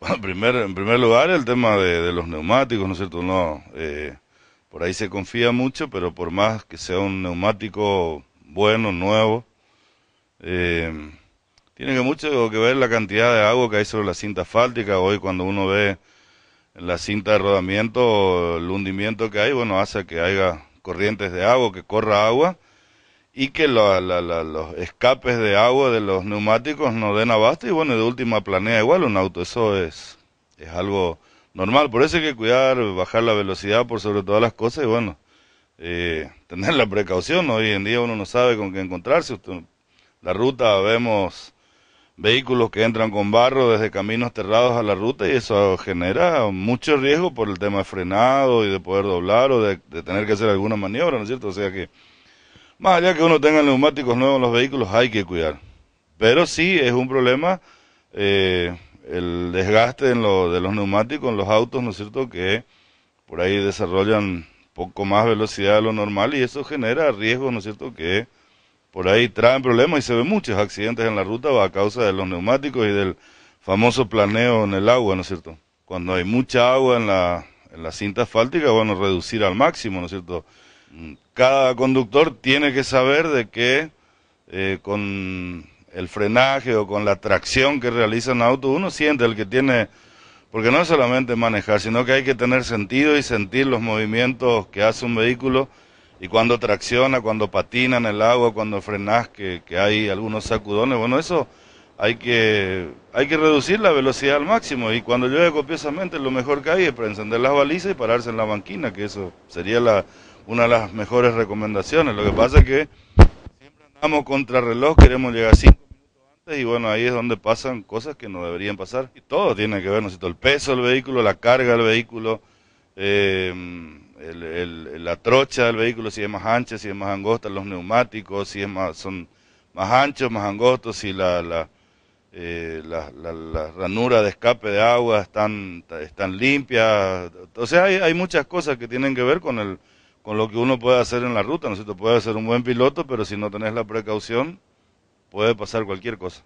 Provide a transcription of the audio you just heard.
en primer, lugar, el tema de, los neumáticos, ¿no es cierto? No, eh, por ahí se confía mucho, pero por más que sea un neumático bueno, nuevo, eh, tiene que mucho que ver la cantidad de agua que hay sobre la cinta asfáltica. Hoy, cuando uno ve la cinta de rodamiento, el hundimiento que hay, bueno, hace que haya corrientes de agua, que corra agua y que la, los escapes de agua de los neumáticos no den abasto y bueno, de última planea igual un auto, eso es, es algo normal, por eso hay que cuidar, bajar la velocidad por sobre todas las cosas y bueno, eh, tener la precaución, hoy en día uno no sabe con qué encontrarse, Usted, la ruta vemos vehículos que entran con barro desde caminos terrados a la ruta y eso genera mucho riesgo por el tema de frenado y de poder doblar o de, de tener que hacer alguna maniobra, ¿no es cierto? O sea que más allá que uno tenga neumáticos nuevos en los vehículos, hay que cuidar. Pero sí es un problema eh, el desgaste de los neumáticos en los autos, ¿no es cierto? Que por ahí desarrollan poco más velocidad de lo normal y eso genera riesgos, ¿no es cierto? Que por ahí traen problemas y se ven muchos accidentes en la ruta a causa de los neumáticos y del famoso planeo en el agua, ¿no es cierto? Cuando hay mucha agua en la, en la cinta asfáltica, bueno, reducir al máximo, ¿no es cierto? cada conductor tiene que saber de que eh, con el frenaje o con la tracción que realiza un auto, uno siente el que tiene, porque no es solamente manejar, sino que hay que tener sentido y sentir los movimientos que hace un vehículo y cuando tracciona, cuando patina en el agua, cuando frenas, que, que hay algunos sacudones, bueno, eso hay que, hay que reducir la velocidad al máximo y cuando llueve copiosamente lo mejor que hay es para encender las balizas y pararse en la banquina, que eso sería la, una de las mejores recomendaciones. Lo que pasa es que siempre andamos contra reloj, queremos llegar cinco minutos antes y bueno, ahí es donde pasan cosas que no deberían pasar. Y todo tiene que ver, ¿no es El peso del vehículo, la carga del vehículo, eh, la trocha del vehículo, si es más ancha, si es más angosta, los neumáticos, si es más, son más anchos, más angostos, si la, la eh, las de escape de agua están, están limpias. O sea, hay muchas cosas que tienen que ver con el, con lo que uno puede hacer en la ruta, ¿no es cierto? Puede ser un buen piloto, pero si no tenés la precaución, puede pasar cualquier cosa.